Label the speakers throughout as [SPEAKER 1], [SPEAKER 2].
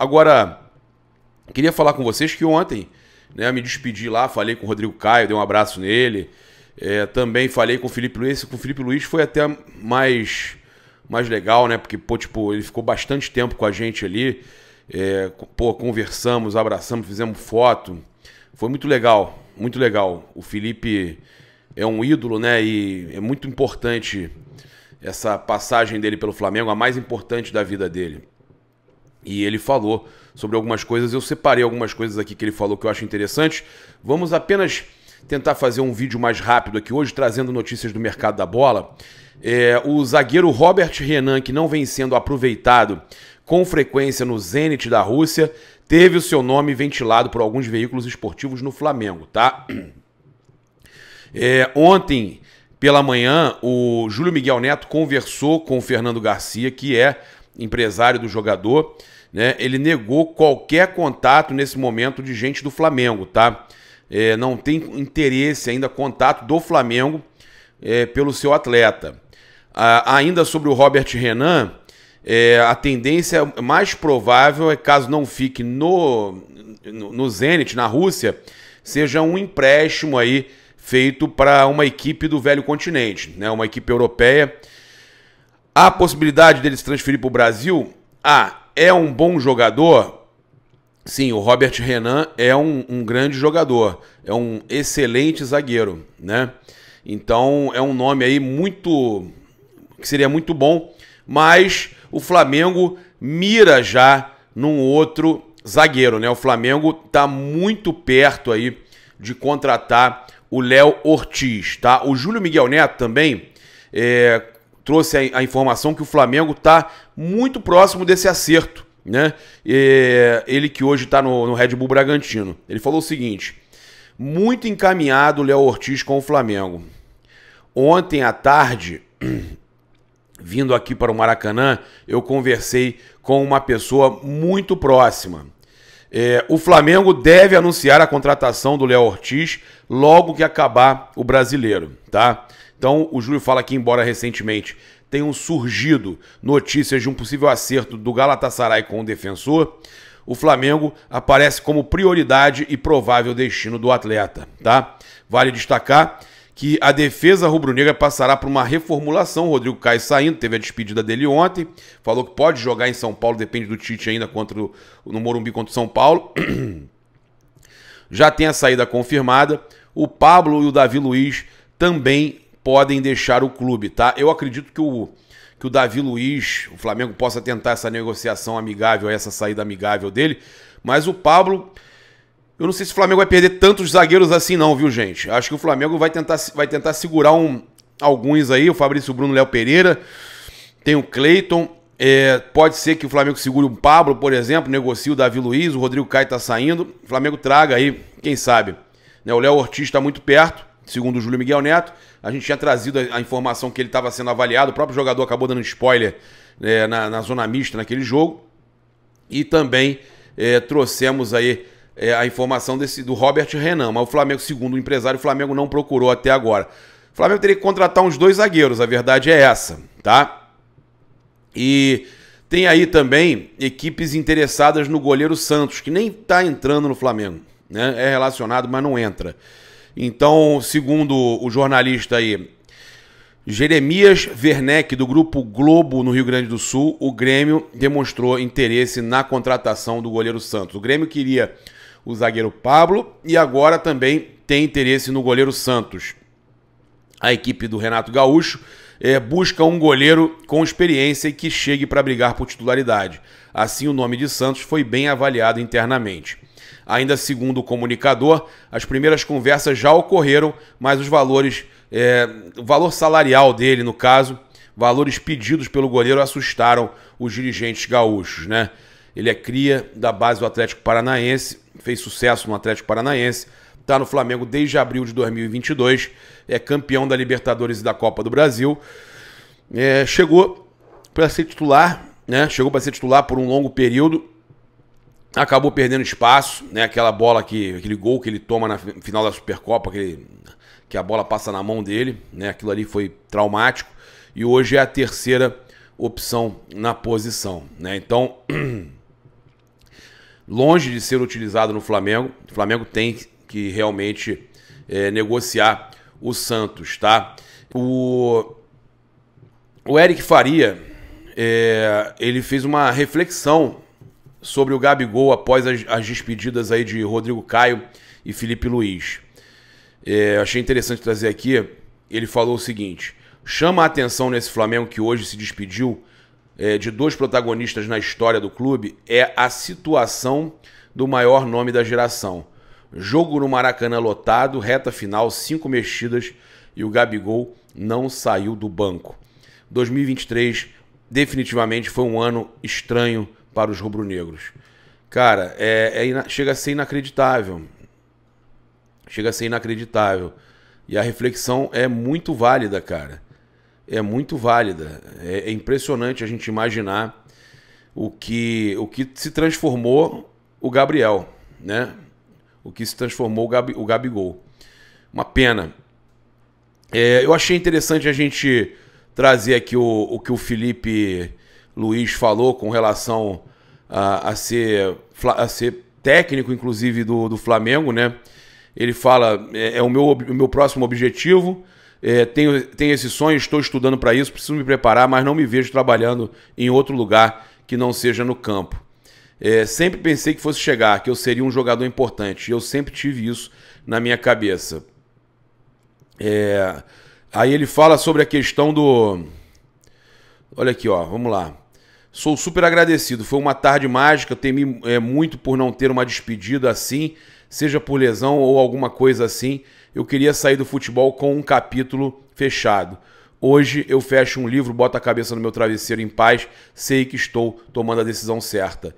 [SPEAKER 1] Agora, queria falar com vocês que ontem né, me despedi lá, falei com o Rodrigo Caio, dei um abraço nele. É, também falei com o Felipe Luiz. Com o Felipe Luiz foi até mais, mais legal, né? Porque, pô, tipo, ele ficou bastante tempo com a gente ali. É, pô, conversamos, abraçamos, fizemos foto. Foi muito legal, muito legal. O Felipe é um ídolo, né? E é muito importante essa passagem dele pelo Flamengo, a mais importante da vida dele. E ele falou sobre algumas coisas, eu separei algumas coisas aqui que ele falou que eu acho interessante. Vamos apenas tentar fazer um vídeo mais rápido aqui hoje, trazendo notícias do mercado da bola. É, o zagueiro Robert Renan, que não vem sendo aproveitado com frequência no Zenit da Rússia, teve o seu nome ventilado por alguns veículos esportivos no Flamengo, tá? É, ontem, pela manhã, o Júlio Miguel Neto conversou com o Fernando Garcia, que é empresário do jogador, né, ele negou qualquer contato nesse momento de gente do Flamengo, tá? É, não tem interesse ainda contato do Flamengo é, pelo seu atleta. ainda sobre o Robert Renan, é, a tendência mais provável é caso não fique no, no, Zenit, na Rússia, seja um empréstimo aí feito para uma equipe do velho continente, né, uma equipe europeia. A possibilidade deles transferir para o Brasil? Ah, é um bom jogador? Sim, o Robert Renan é um, um grande jogador, é um excelente zagueiro, né? Então é um nome aí muito que seria muito bom, mas o Flamengo mira já num outro zagueiro, né? O Flamengo tá muito perto aí de contratar o Léo Ortiz, tá? O Júlio Miguel Neto também é, trouxe a, a informação que o Flamengo está muito próximo desse acerto, né? É, ele que hoje está no, no Red Bull Bragantino. Ele falou o seguinte: muito encaminhado Léo Ortiz com o Flamengo. Ontem à tarde, vindo aqui para o Maracanã, eu conversei com uma pessoa muito próxima. É, o Flamengo deve anunciar a contratação do Léo Ortiz logo que acabar o brasileiro, tá? Então, o Júlio fala que, embora recentemente tenham surgido notícias de um possível acerto do Galatasaray com o defensor, o Flamengo aparece como prioridade e provável destino do atleta, tá? Vale destacar que a defesa rubro-negra passará por uma reformulação. O Rodrigo Caio saindo, teve a despedida dele ontem, falou que pode jogar em São Paulo, depende do Tite ainda contra o, no Morumbi contra o São Paulo. Já tem a saída confirmada. O Pablo e o Davi Luiz também podem deixar o clube, tá? Eu acredito que o, que o Davi Luiz, o Flamengo possa tentar essa negociação amigável, essa saída amigável dele, mas o Pablo, eu não sei se o Flamengo vai perder tantos zagueiros assim não, viu, gente? Acho que o Flamengo vai tentar, vai tentar segurar um, alguns aí, o Fabrício Bruno, Léo Pereira, tem o Cleiton, é, pode ser que o Flamengo segure um Pablo, por exemplo, negocie o Davi Luiz, o Rodrigo Caio tá saindo, o Flamengo traga aí, quem sabe. Né? O Léo Ortiz está muito perto, segundo o Júlio Miguel Neto. A gente tinha trazido a, informação que ele estava sendo avaliado, o próprio jogador acabou dando spoiler é, na, na, zona mista naquele jogo. E também é, trouxemos aí é, a informação desse, do Robert Renan, mas o Flamengo, segundo o empresário, o Flamengo não procurou até agora. O Flamengo teria que contratar uns dois zagueiros, a verdade é essa, tá? E tem aí também equipes interessadas no goleiro Santos, que nem tá entrando no Flamengo. Né? É relacionado, mas não entra. Então, segundo o jornalista aí, Jeremias Werneck, do Grupo Globo no Rio Grande do Sul, o Grêmio demonstrou interesse na contratação do goleiro Santos. O Grêmio queria o zagueiro Pablo e agora também tem interesse no goleiro Santos. A equipe do Renato Gaúcho é, busca um goleiro com experiência e que chegue para brigar por titularidade. Assim, o nome de Santos foi bem avaliado internamente. Ainda segundo o comunicador, as primeiras conversas já ocorreram, mas os valores, é, o valor salarial dele, no caso, valores pedidos pelo goleiro assustaram os dirigentes gaúchos, né? Ele é cria da base do Atlético Paranaense, fez sucesso no Atlético Paranaense, está no Flamengo desde abril de 2022, é campeão da Libertadores e da Copa do Brasil. É, chegou para ser titular, né? Chegou para ser titular por um longo período, acabou perdendo espaço, né? Aquela bola que aquele gol que ele toma na final da Supercopa, que, ele, que a bola passa na mão dele, né? Aquilo ali foi traumático e hoje é a terceira opção na posição, né? Então, longe de ser utilizado no Flamengo, o Flamengo tem que realmente é, negociar o Santos, tá? O o Eric Faria, é, ele fez uma reflexão sobre o Gabigol após as, as despedidas aí de Rodrigo Caio e Felipe Luiz. É, achei interessante trazer aqui. Ele falou o seguinte: chama a atenção nesse Flamengo que hoje se despediu é, de dois protagonistas na história do clube é a situação do maior nome da geração. Jogo no Maracanã lotado, reta final, cinco mexidas e o Gabigol não saiu do banco. 2023 definitivamente foi um ano estranho para os rubro-negros. Cara, é, é chega a ser inacreditável. Chega a ser inacreditável. E a reflexão é muito válida, cara. É muito válida. É, é impressionante a gente imaginar o que, o que se transformou o Gabriel, né? O que se transformou o, Gabi, o Gabigol. Uma pena. É, eu achei interessante a gente trazer aqui o, o que o Felipe Luiz falou com relação a, a ser, a ser técnico, inclusive, do, do Flamengo, né? Ele fala: é, é o, meu, o meu próximo objetivo. É, tenho, tenho esse sonho, estou estudando para isso, preciso me preparar, mas não me vejo trabalhando em outro lugar que não seja no campo. É, sempre pensei que fosse chegar, que eu seria um jogador importante. Eu sempre tive isso na minha cabeça. É, aí ele fala sobre a questão do Olha aqui, ó, vamos lá. Sou super agradecido. Foi uma tarde mágica. Temi é, muito por não ter uma despedida assim, seja por lesão ou alguma coisa assim. Eu queria sair do futebol com um capítulo fechado. Hoje eu fecho um livro, boto a cabeça no meu travesseiro em paz. Sei que estou tomando a decisão certa.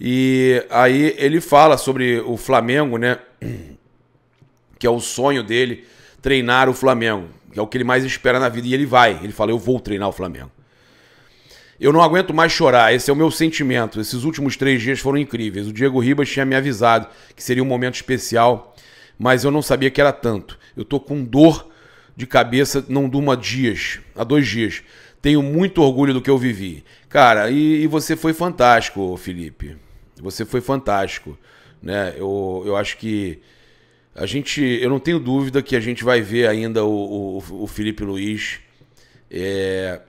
[SPEAKER 1] E aí ele fala sobre o Flamengo, né? Que é o sonho dele treinar o Flamengo, que é o que ele mais espera na vida. E ele vai. Ele fala: Eu vou treinar o Flamengo. Eu não aguento mais chorar, esse é o meu sentimento. Esses últimos três dias foram incríveis. O Diego Ribas tinha me avisado que seria um momento especial, mas eu não sabia que era tanto. Eu tô com dor de cabeça, não durmo há dias, há dois dias. Tenho muito orgulho do que eu vivi. Cara, e, e você foi fantástico, Felipe. Você foi fantástico. Né? Eu, eu acho que a gente. Eu não tenho dúvida que a gente vai ver ainda o, o, o Felipe Luiz. É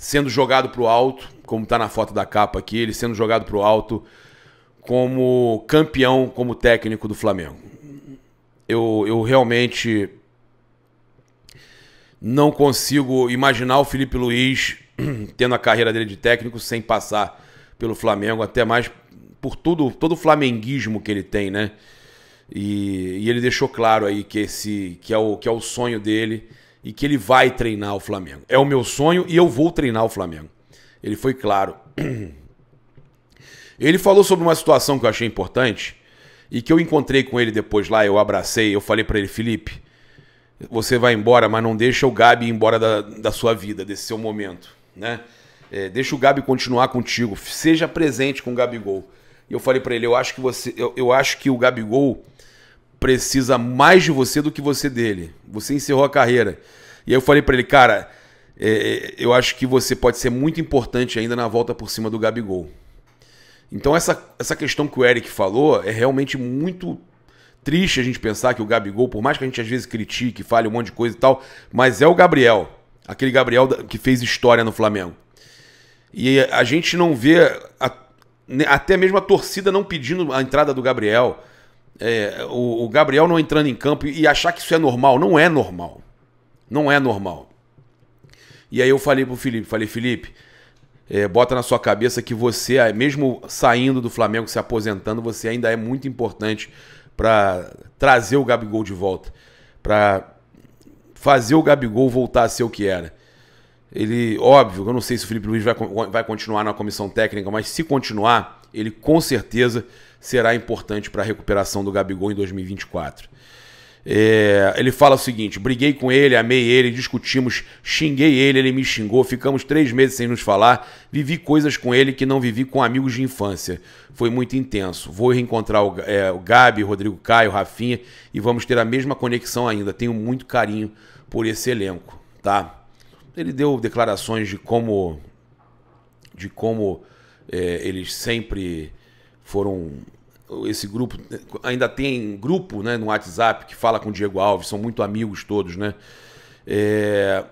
[SPEAKER 1] sendo jogado para o alto, como está na foto da capa aqui, ele sendo jogado para o alto como campeão, como técnico do Flamengo. Eu, eu realmente não consigo imaginar o Felipe Luiz tendo a carreira dele de técnico sem passar pelo Flamengo, até mais por tudo, todo o flamenguismo que ele tem, né? E, e ele deixou claro aí que esse que é o, que é o sonho dele e que ele vai treinar o Flamengo. É o meu sonho e eu vou treinar o Flamengo. Ele foi claro. Ele falou sobre uma situação que eu achei importante e que eu encontrei com ele depois lá, eu abracei, eu falei para ele, Felipe, você vai embora, mas não deixa o Gabi ir embora da, da sua vida, desse seu momento, né? É, deixa o Gabi continuar contigo, seja presente com o Gabigol. E eu falei para ele, eu acho que você, eu, eu acho que o Gabigol precisa mais de você do que você dele. Você encerrou a carreira. E aí eu falei para ele, cara, é, é, eu acho que você pode ser muito importante ainda na volta por cima do Gabigol. Então essa, essa questão que o Eric falou é realmente muito triste a gente pensar que o Gabigol, por mais que a gente às vezes critique, fale um monte de coisa e tal, mas é o Gabriel, aquele Gabriel que fez história no Flamengo. E a gente não vê a, né, até mesmo a torcida não pedindo a entrada do Gabriel é, o, o, Gabriel não entrando em campo e achar que isso é normal. Não é normal. Não é normal. E aí eu falei pro Felipe, falei, Felipe, é, bota na sua cabeça que você, mesmo saindo do Flamengo, se aposentando, você ainda é muito importante para trazer o Gabigol de volta. para fazer o Gabigol voltar a ser o que era. Ele, óbvio, eu não sei se o Felipe Luiz vai, vai continuar na comissão técnica, mas se continuar, ele com certeza será importante para a recuperação do Gabigol em 2024. É, ele fala o seguinte: briguei com ele, amei ele, discutimos, xinguei ele, ele me xingou, ficamos três meses sem nos falar, vivi coisas com ele que não vivi com amigos de infância. Foi muito intenso. Vou reencontrar o, é, o Gabi, Rodrigo Caio, Rafinha e vamos ter a mesma conexão ainda. Tenho muito carinho por esse elenco, tá? Ele deu declarações de como, de como é, eles sempre foram esse grupo ainda tem grupo né, no WhatsApp que fala com o Diego Alves, são muito amigos todos, né? É,